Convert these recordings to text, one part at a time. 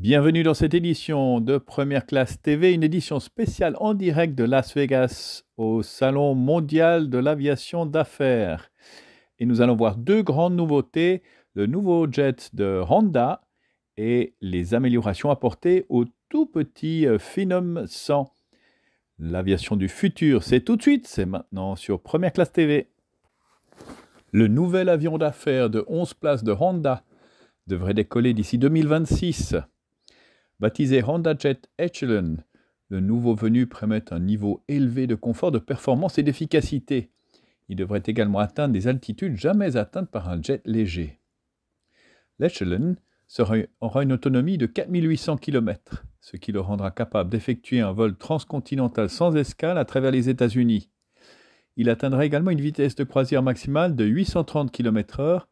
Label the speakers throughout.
Speaker 1: Bienvenue dans cette édition de Première Classe TV, une édition spéciale en direct de Las Vegas au Salon mondial de l'aviation d'affaires. Et nous allons voir deux grandes nouveautés, le nouveau jet de Honda et les améliorations apportées au tout petit euh, Phenom 100. L'aviation du futur, c'est tout de suite, c'est maintenant sur Première Classe TV. Le nouvel avion d'affaires de 11 places de Honda devrait décoller d'ici 2026. Baptisé Honda Jet Echelon, le nouveau venu promet un niveau élevé de confort, de performance et d'efficacité. Il devrait également atteindre des altitudes jamais atteintes par un jet léger. L'Echelon aura une autonomie de 4800 km, ce qui le rendra capable d'effectuer un vol transcontinental sans escale à travers les États-Unis. Il atteindra également une vitesse de croisière maximale de 830 km/h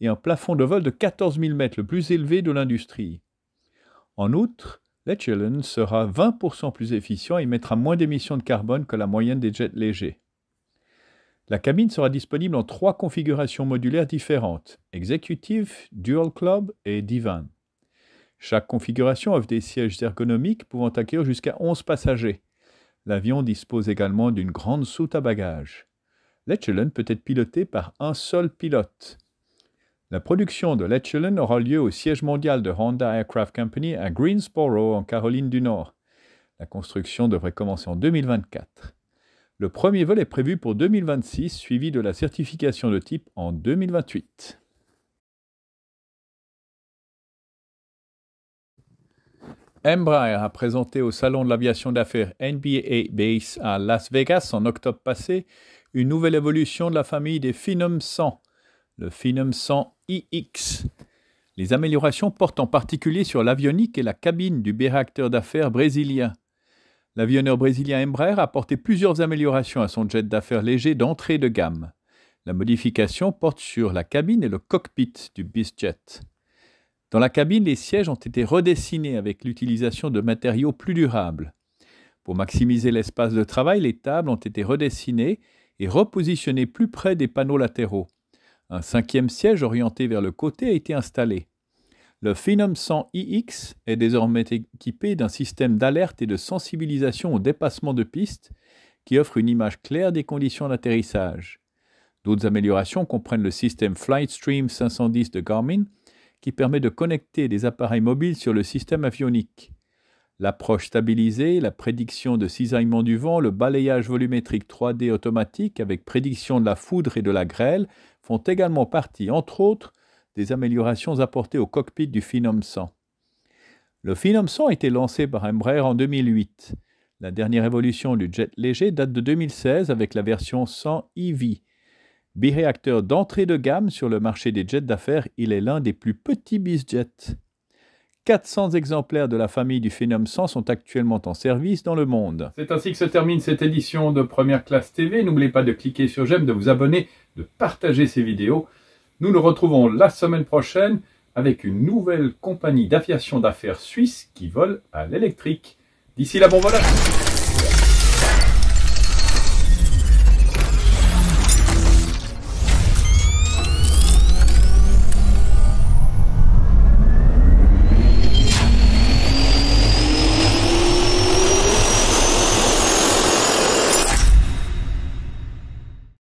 Speaker 1: et un plafond de vol de 14 000 mètres, le plus élevé de l'industrie. En outre, l'Echelon sera 20% plus efficient et mettra moins d'émissions de carbone que la moyenne des jets légers. La cabine sera disponible en trois configurations modulaires différentes, Executive, dual club et divan. Chaque configuration offre des sièges ergonomiques pouvant accueillir jusqu'à 11 passagers. L'avion dispose également d'une grande soute à bagages. L'Echelon peut être piloté par un seul pilote. La production de l'Echelon aura lieu au siège mondial de Honda Aircraft Company à Greensboro, en Caroline du Nord. La construction devrait commencer en 2024. Le premier vol est prévu pour 2026, suivi de la certification de type en 2028. Embraer a présenté au Salon de l'aviation d'affaires NBA Base à Las Vegas en octobre passé une nouvelle évolution de la famille des Phenom 100. Le Phenom 100 IX. Les améliorations portent en particulier sur l'avionique et la cabine du réacteur d'affaires brésilien. L'avionneur brésilien Embraer a apporté plusieurs améliorations à son jet d'affaires léger d'entrée de gamme. La modification porte sur la cabine et le cockpit du BizJet. Dans la cabine, les sièges ont été redessinés avec l'utilisation de matériaux plus durables. Pour maximiser l'espace de travail, les tables ont été redessinées et repositionnées plus près des panneaux latéraux. Un cinquième siège orienté vers le côté a été installé. Le Phenom 100 iX est désormais équipé d'un système d'alerte et de sensibilisation au dépassement de piste qui offre une image claire des conditions d'atterrissage. D'autres améliorations comprennent le système FlightStream 510 de Garmin qui permet de connecter des appareils mobiles sur le système avionique. L'approche stabilisée, la prédiction de cisaillement du vent, le balayage volumétrique 3D automatique avec prédiction de la foudre et de la grêle font également partie, entre autres, des améliorations apportées au cockpit du Phenom 100. Le Phenom 100 a été lancé par Embraer en 2008. La dernière évolution du jet léger date de 2016 avec la version 100 EV. Biréacteur d'entrée de gamme sur le marché des jets d'affaires, il est l'un des plus petits bisjets. 400 exemplaires de la famille du Phénom 100 sont actuellement en service dans le monde. C'est ainsi que se termine cette édition de Première Classe TV. N'oubliez pas de cliquer sur j'aime, de vous abonner, de partager ces vidéos. Nous nous retrouvons la semaine prochaine avec une nouvelle compagnie d'aviation d'affaires suisse qui vole à l'électrique. D'ici là, bon voilà